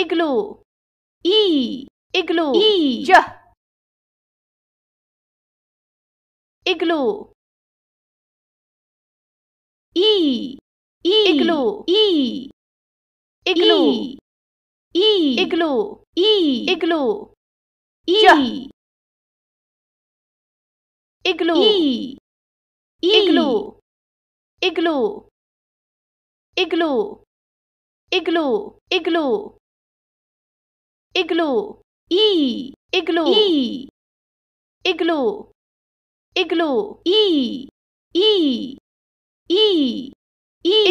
igloo e igloo e j igloo e e igloo e igloo e igloo e igloo e igloo e igloo igloo igloo igloo igloo igloo e igloo e igloo igloo e e e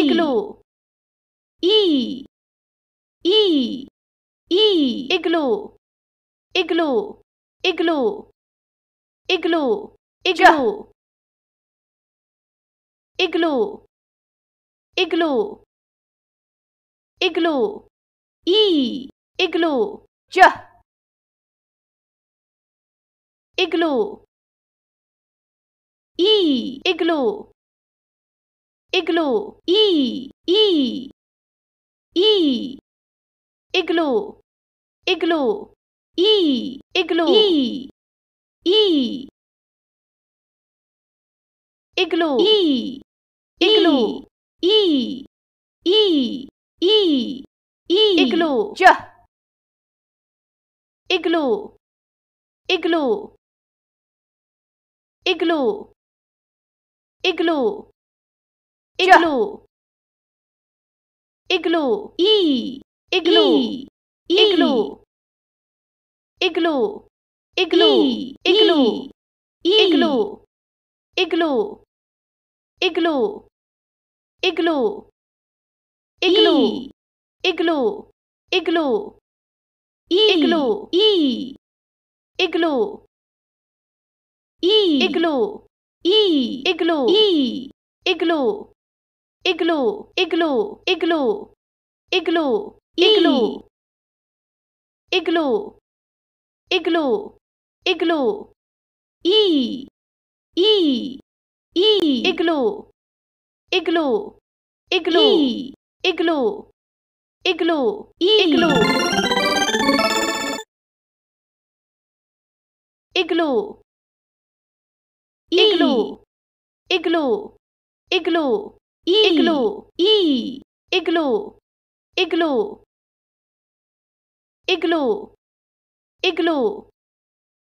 igloo e e e igloo igloo igloo igloo igloo igloo igloo igloo e igloo j igloo e igloo igloo e e e igloo igloo e igloo e e igloo e igloo e e e igloo j igloo igloo igloo igloo igloo igloo e igloo igloo igloo igloo igloo igloo igloo igloo igloo igloo igloo igloo igloo e igloo e igloo e igloo e igloo igloo igloo igloo igloo igloo igloo igloo igloo e e e igloo igloo igloo igloo igloo igloo igloo igloo igloo igloo igloo e igloo igloo igloo igloo igloo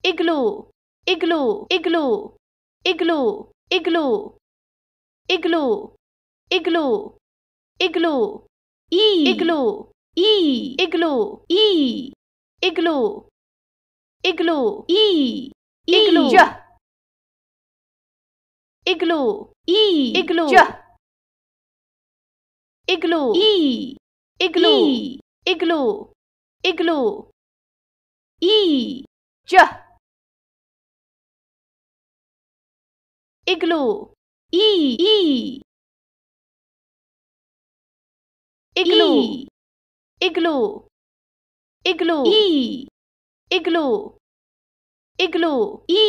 igloo igloo igloo igloo igloo igloo igloo e igloo E igloo E igloo igloo E igloo igloo E igloo igloo E igloo igloo igloo E j igloo E E igloo igloo igloo e igloo igloo e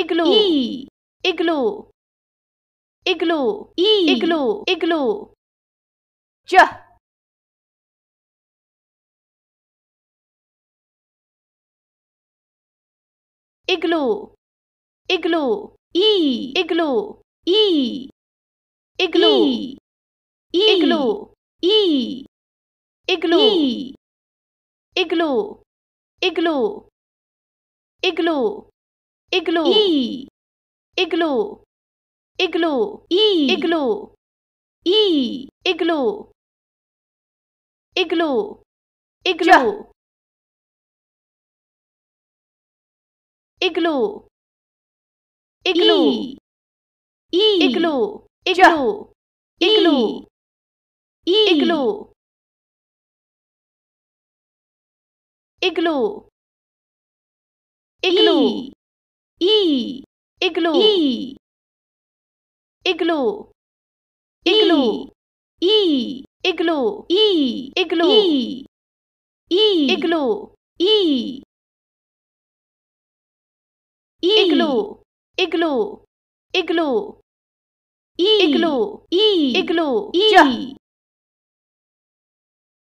igloo e igloo igloo e igloo igloo j igloo igloo e igloo e igloo e igloo e igloo igloo igloo igloo igloo e igloo igloo e igloo e igloo igloo igloo igloo igloo igloo igloo igloo igloo igloo igloo e igloo e igloo igloo e igloo e igloo e igloo e igloo igloo igloo igloo igloo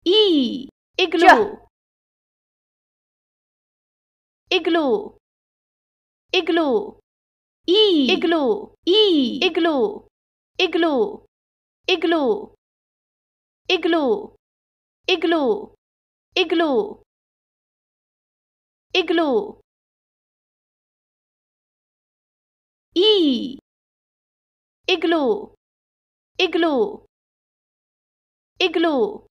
igloo igloo igloo igloo e igloo e igloo igloo igloo igloo igloo igloo igloo e igloo igloo igloo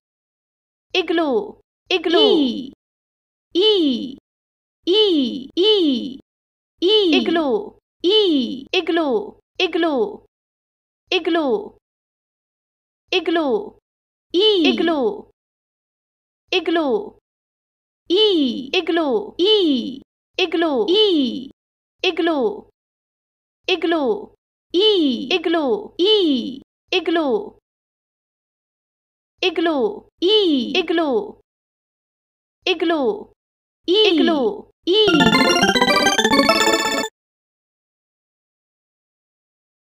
igloo igloo e e E E E igloo E igloo igloo igloo igloo E igloo igloo E igloo E igloo E igloo igloo E igloo E igloo igloo E igloo igloo igloo E